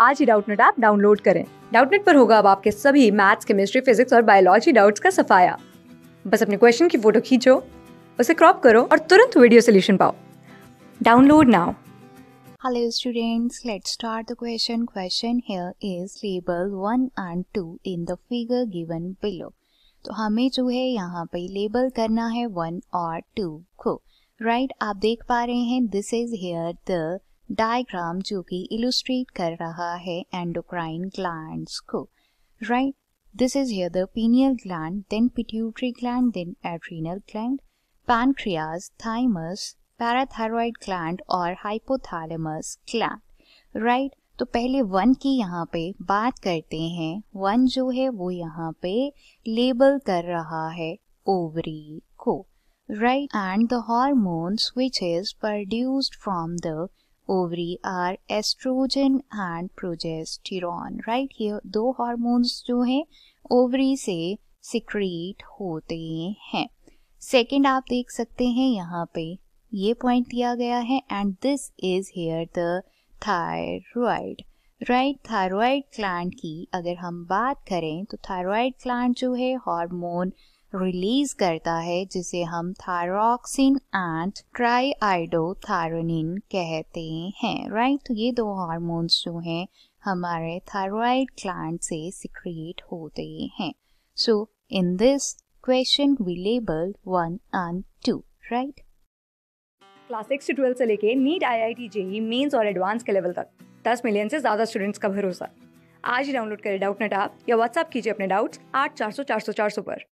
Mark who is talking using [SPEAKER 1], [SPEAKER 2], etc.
[SPEAKER 1] आज ही Doubtnut app download करें डाउटनेट पर होगा अब आपके सभी मैथ्स केमिस्ट्री फिजिक्स और बायोलॉजी डाउट्स का सफाया बस अपने क्वेश्चन की फोटो खींचो उसे क्रॉप करो और तुरंत वीडियो सोल्यूशन पाओ download now
[SPEAKER 2] Hello students, let's start the question. Question here is label 1 and 2 in the figure given below. तो हमें जो है यहाँ पे लेबल करना है 1 और 2 को राइट right? आप देख पा रहे हैं this is here the diagram जो कि इलुस्ट्रेट कर रहा है एंडोक्राइन ग्लैंड्स को right this is here the pineal gland then pituitary gland then adrenal gland pancreas thymus parathyroid gland और hypothalamus ग्लैंड राइट तो पहले वन की यहाँ पे बात करते हैं वन जो है वो यहाँ पे लेबल कर रहा है ओवरी को right and the hormones which is produced from the ovary are estrogen and progesterone right here दो hormones जो हैं ovary से secrete होते हैं Second आप देख सकते हैं यहाँ पे ये point दिया गया है and this is here the thyroid. Right thyroid gland की अगर हम बात करें तो थायराइड ग्लैंड जो है हार्मोन रिलीज करता है जिसे हम थायरोक्सिन एंड ट्राईडोथायरोनिन कहते हैं राइट तो ये दो हार्मोन्स जो हैं हमारे थायराइड क्लांट से सिक्रिएट होते हैं so in this question we label one and two right
[SPEAKER 1] class six से ट्वेल्थ से लेके NEET I I T JEE mains और एडवांस के लेवल तक दस मिलियन से ज़्यादा स्टूडेंट्स का भरोसा आज ही डाउनलोड करें डाउट नेट आप या व्हाट्सअप कीजिए अपने डाउट्स आठ चार सौ चार सौ चार सौ पर